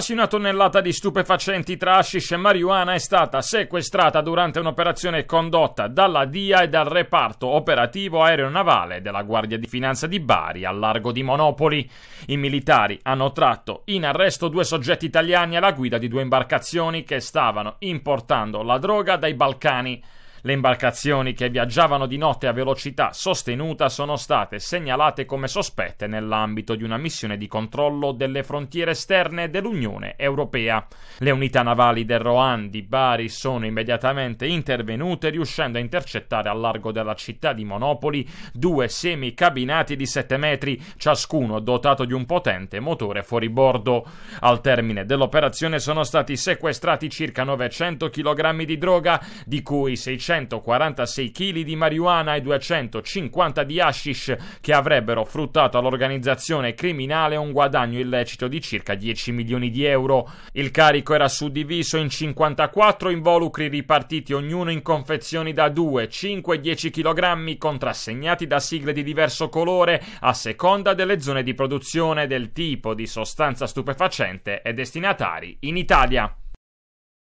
quasi una tonnellata di stupefacenti tra hashish e marijuana è stata sequestrata durante un'operazione condotta dalla DIA e dal reparto operativo aeronavale della Guardia di Finanza di Bari al largo di Monopoli. I militari hanno tratto in arresto due soggetti italiani alla guida di due imbarcazioni che stavano importando la droga dai Balcani. Le imbarcazioni che viaggiavano di notte a velocità sostenuta sono state segnalate come sospette nell'ambito di una missione di controllo delle frontiere esterne dell'Unione Europea. Le unità navali del Rohan di Bari sono immediatamente intervenute riuscendo a intercettare al largo della città di Monopoli due semi cabinati di 7 metri, ciascuno dotato di un potente motore fuoribordo. Al termine dell'operazione sono stati sequestrati circa 900 kg di droga, di cui 600 246 kg di marijuana e 250 di hashish che avrebbero fruttato all'organizzazione criminale un guadagno illecito di circa 10 milioni di euro. Il carico era suddiviso in 54 involucri ripartiti ognuno in confezioni da 2, 5 e 10 kg contrassegnati da sigle di diverso colore a seconda delle zone di produzione, del tipo di sostanza stupefacente e destinatari in Italia.